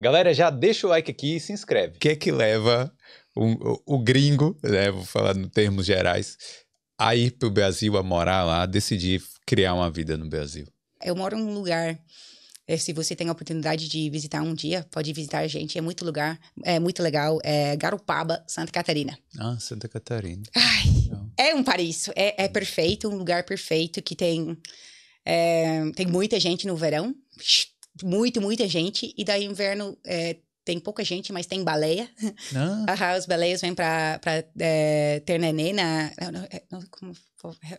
Galera, já deixa o like aqui e se inscreve. O que é que leva o, o, o gringo, né, vou falar em termos gerais, a ir para o Brasil, a morar lá, a decidir criar uma vida no Brasil? Eu moro em um lugar é, se você tem a oportunidade de visitar um dia, pode visitar a gente. É muito lugar, é muito legal. É Garopaba, Santa Catarina. Ah, Santa Catarina. Ai, é um paraíso. É, é, perfeito, um lugar perfeito que tem, é, tem muita gente no verão muito, muita gente. E daí inverno é, tem pouca gente, mas tem baleia. Ah. Uhum, os baleias vêm para é, ter neném na. Não, não, é, não, como. É,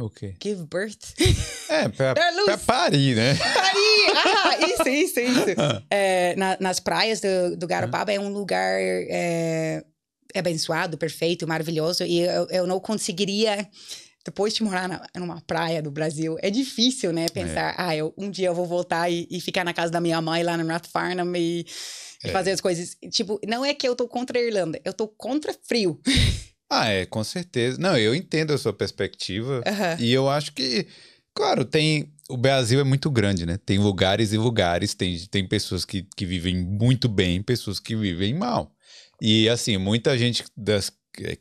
o quê? Give birth. É, pra, pra parir, né? Parir! Ah, isso, isso, isso. Ah. É, na, nas praias do, do Garopaba ah. é um lugar é, é, abençoado, perfeito, maravilhoso. E eu, eu não conseguiria depois de morar na, numa praia do Brasil, é difícil, né? É. Pensar, é. ah, eu, um dia eu vou voltar e, e, ficar na casa da minha mãe lá no North Farnham e, é. fazer as coisas. Tipo, não é que eu tô contra a Irlanda, eu tô contra frio. Ah, é, com certeza. Não, eu entendo a sua perspectiva. Uh -huh. E eu acho que, claro, tem. O Brasil é muito grande, né? Tem lugares e lugares, tem, tem pessoas que, que vivem muito bem, pessoas que vivem mal. E, assim, muita gente das,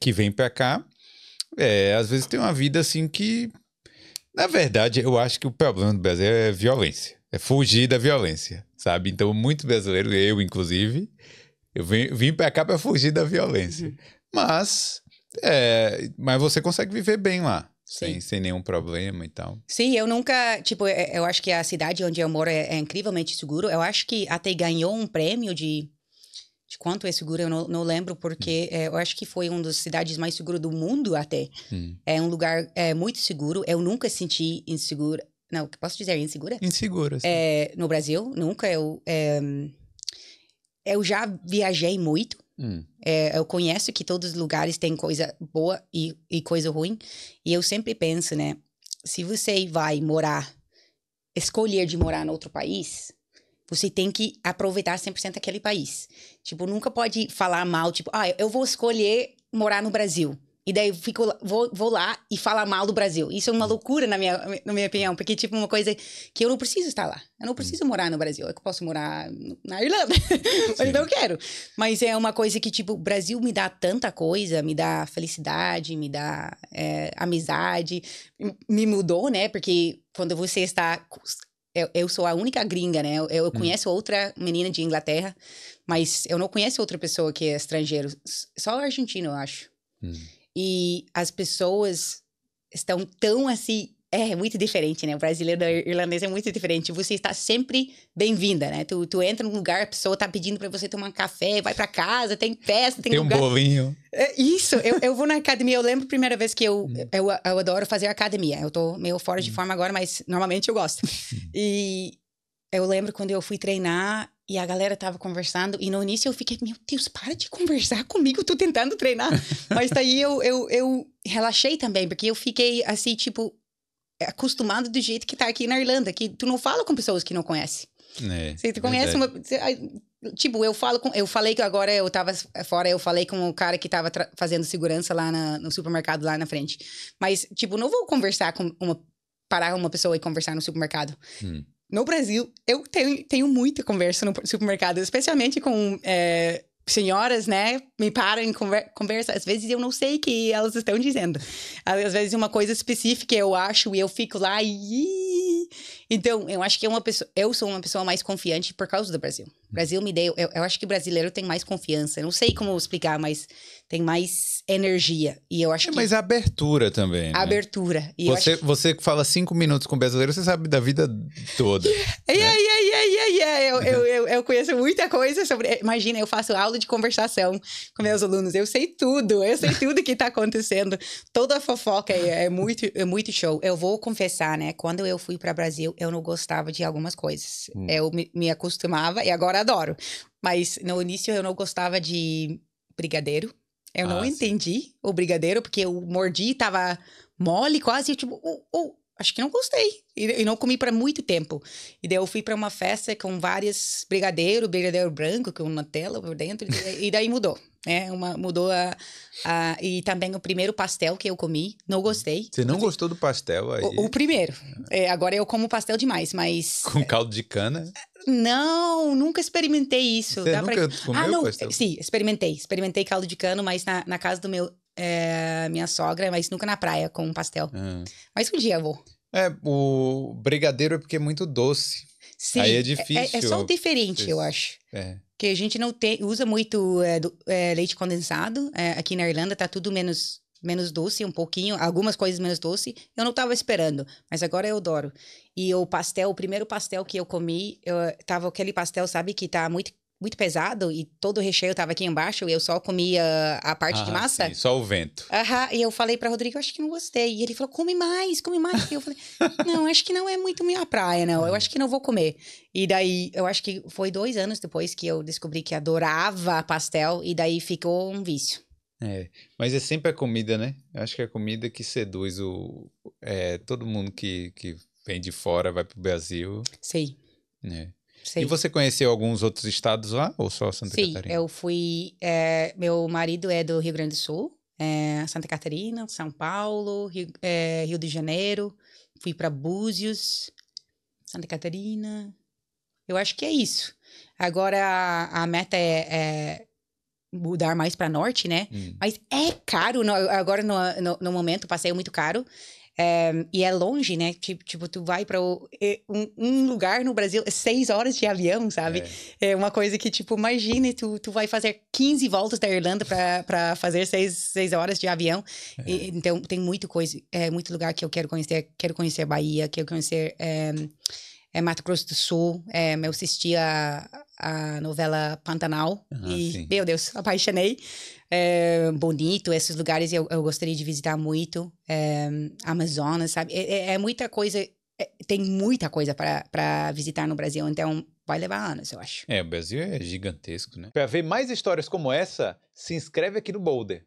que vem pra cá é, às vezes tem uma vida assim que. Na verdade, eu acho que o problema do Brasil é violência. É fugir da violência, sabe? Então, muito brasileiro, eu inclusive, eu vim, vim para cá para fugir da violência. Uhum. Mas, é, mas você consegue viver bem lá. Sem, sem nenhum problema e tal. Sim, eu nunca. Tipo, é, é, eu acho que a cidade onde eu moro é, é incrivelmente seguro. Eu acho que até ganhou um prêmio de quanto é seguro, eu não, não lembro, porque hum. é, eu acho que foi uma das cidades mais seguras do mundo até. Hum. É um lugar é, muito seguro. Eu nunca senti insegura. Não, posso dizer insegura? Insegura, sim. É, no Brasil, nunca. Eu, é, eu já viajei muito. Hum. É, eu conheço que todos os lugares têm coisa boa e, e coisa ruim. E eu sempre penso, né? Se você vai morar, escolher de morar em outro país, você tem que aproveitar 100% aquele país. Tipo, nunca pode falar mal, tipo, ah, eu vou escolher morar no Brasil. E daí fico, vou, vou lá e falar mal do Brasil. Isso é uma uhum. loucura, na minha, na minha opinião, porque, tipo, uma coisa que eu não preciso estar lá. Eu não uhum. preciso morar no Brasil. Eu posso morar na Irlanda, mas não quero. Mas é uma coisa que, tipo, o Brasil me dá tanta coisa, me dá felicidade, me dá é, amizade, me mudou, né? Porque quando você está eu, eu, sou a única gringa, né? Eu, eu hum. conheço outra menina de Inglaterra, mas eu não conheço outra pessoa que é estrangeiro. Só argentino, eu acho. Hum. E as pessoas estão tão assim é muito diferente, né? O brasileiro da irlandês é muito diferente. Você está sempre bem-vinda, né? Tu, tu entra num lugar, a pessoa tá pedindo para você tomar um café, vai para casa, tem festa, tem, tem lugar. um bolinho. É, isso, eu, eu vou na academia. Eu lembro a primeira vez que eu, hum. eu, eu adoro fazer academia. Eu tô meio fora de hum. forma agora, mas normalmente eu gosto. Hum. E eu lembro quando eu fui treinar e a galera tava conversando, e no início eu fiquei, meu Deus, para de conversar comigo, tô tentando treinar. Mas daí eu, eu, eu relaxei também, porque eu fiquei assim, tipo, é acostumado do jeito que tá aqui na Irlanda, que tu não fala com pessoas que não conhece. É, se tu é conhece verdade. uma. Tipo, eu falo com. Eu falei que agora eu tava é, fora, eu falei com o cara que tava fazendo segurança lá na, no supermercado lá na frente. Mas, tipo, não vou conversar com uma. parar uma pessoa e conversar no supermercado. Hum. No Brasil, eu tenho, tenho muita conversa no supermercado, especialmente com é, senhoras, né, me param em conver conversa. Às vezes eu não sei o que elas estão dizendo. Às vezes uma coisa específica eu acho e eu fico lá e. Então, eu acho que é uma pessoa, eu sou uma pessoa mais confiante por causa do Brasil. O Brasil me deu. Eu, eu acho que brasileiro tem mais confiança. não sei como explicar, mas tem mais energia. E eu acho é, que. Mas abertura também. Né? abertura. E você, que... você fala cinco minutos com o brasileiro, você sabe da vida toda. Yeah, né? yeah, yeah. Eu, eu, eu, eu, conheço muita coisa sobre. Imagina, eu faço aula de conversação com meus alunos. Eu sei tudo, eu sei tudo que está acontecendo. Toda fofoca é, é, muito, é muito show. Eu vou confessar, né? Quando eu fui para Brasil, eu não gostava de algumas coisas. Hum. Eu me, me acostumava e agora adoro. Mas no início eu não gostava de brigadeiro. Eu ah, não entendi o brigadeiro, porque eu mordi, tava mole, quase, tipo, uh, acho que não gostei. E, não comi para muito tempo. E daí eu fui para uma festa com vários brigadeiro, brigadeiro branco, com Nutella por dentro, e daí mudou. Né? Uma, mudou a, a, E também o primeiro pastel que eu comi, não gostei. Você não gostou do pastel aí? O, o primeiro. É, agora eu como pastel demais, mas. Com caldo de cana? Não, nunca experimentei isso. Você Dá nunca pra... comeu ah, não. pastel? Sim, experimentei. Experimentei caldo de cana mas na, na casa do meu é, minha sogra, mas nunca na praia com um pastel. Ah. Mas um dia eu vou. É, o brigadeiro é porque é muito doce. Sim. Aí é difícil. É, é só o diferente, eu acho. É. Que a gente não tem, usa muito é, do, é, leite condensado. É, aqui na Irlanda tá tudo menos menos doce, um pouquinho, algumas coisas menos doce. Eu não estava esperando, mas agora eu adoro. E o pastel, o primeiro pastel que eu comi, eu tava aquele pastel, sabe, que tá muito muito pesado e todo o recheio tava aqui embaixo e eu só comia a parte ah, de massa. Sim, só o vento. Aham, e eu falei para Rodrigo, acho que não gostei. E ele falou, come mais, come mais. e eu falei, não, acho que não é muito minha praia, não. Eu acho que não vou comer. E daí, eu acho que foi dois anos depois que eu descobri que adorava pastel e daí ficou um vício. É, mas é sempre a comida, né? Eu acho que é a comida que seduz o... É, todo mundo que, que vem de fora, vai pro Brasil. Sei. É. Sim. E você conheceu alguns outros estados lá ou só Santa Sim, Catarina? Sim, eu fui. É, meu marido é do Rio Grande do Sul, é, Santa Catarina, São Paulo, Rio, é, Rio de Janeiro. Fui para Búzios, Santa Catarina. Eu acho que é isso. Agora a, a meta é, é mudar mais para norte, né? Hum. Mas é caro. No, agora no, no, no momento o passeio é muito caro. Eh, e é longe, né? Tipo, tipo tu vai para é, um, um, lugar no Brasil, é seis horas de avião, sabe? É, é uma coisa que, tipo, imagine, tu, tu vai fazer 15 voltas da Irlanda para fazer seis, seis horas de avião. É. E, então, tem muito coisa, é, muito lugar que eu quero conhecer. Quero conhecer Bahia, quero conhecer é, Mato Grosso do Sul. eu assisti a, a novela Pantanal. Ah, e, sim. meu Deus, apaixonei. É, bonito, esses lugares eu, eu gostaria de visitar muito. É, Amazonas, sabe? É, é, é muita coisa, é, tem muita coisa para visitar no Brasil, então vai levar anos, eu acho. É, o Brasil é gigantesco, né? Para ver mais histórias como essa, se inscreve aqui no Boulder.